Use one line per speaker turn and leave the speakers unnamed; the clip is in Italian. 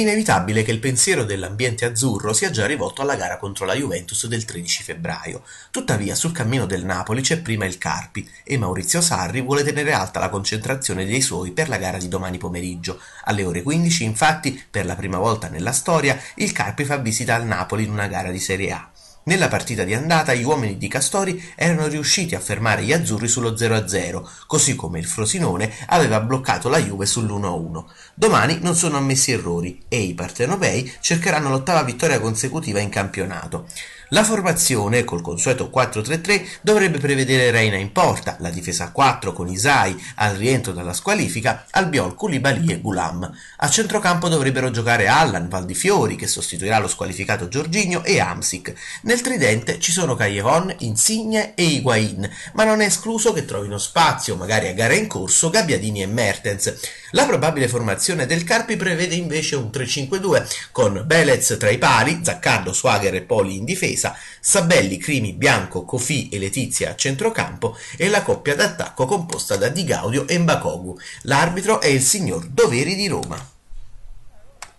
inevitabile che il pensiero dell'ambiente azzurro sia già rivolto alla gara contro la Juventus del 13 febbraio. Tuttavia, sul cammino del Napoli c'è prima il Carpi e Maurizio Sarri vuole tenere alta la concentrazione dei suoi per la gara di domani pomeriggio. Alle ore 15, infatti, per la prima volta nella storia, il Carpi fa visita al Napoli in una gara di Serie A. Nella partita di andata gli uomini di Castori erano riusciti a fermare gli azzurri sullo 0-0, così come il Frosinone aveva bloccato la Juve sull'1-1. Domani non sono ammessi errori e i partenopei cercheranno l'ottava vittoria consecutiva in campionato. La formazione, col consueto 4-3-3, dovrebbe prevedere Reina in porta, la difesa a 4 con Isai al rientro dalla squalifica, Albiol, Koulibaly e Gulam. A centrocampo dovrebbero giocare Allan, Valdifiori, che sostituirà lo squalificato Giorginio, e Amsic. Nel tridente ci sono Caglievon, Insigne e Higuain, ma non è escluso che trovino spazio, magari a gara in corso, Gabbiadini e Mertens. La probabile formazione del Carpi prevede invece un 3-5-2 con Belez tra i pali, Zaccardo, Swagher e Poli in difesa, Sabelli, Crimi, Bianco, Cofì e Letizia a centrocampo e la coppia d'attacco composta da Di Gaudio e Mbakogu. L'arbitro è il signor Doveri di Roma.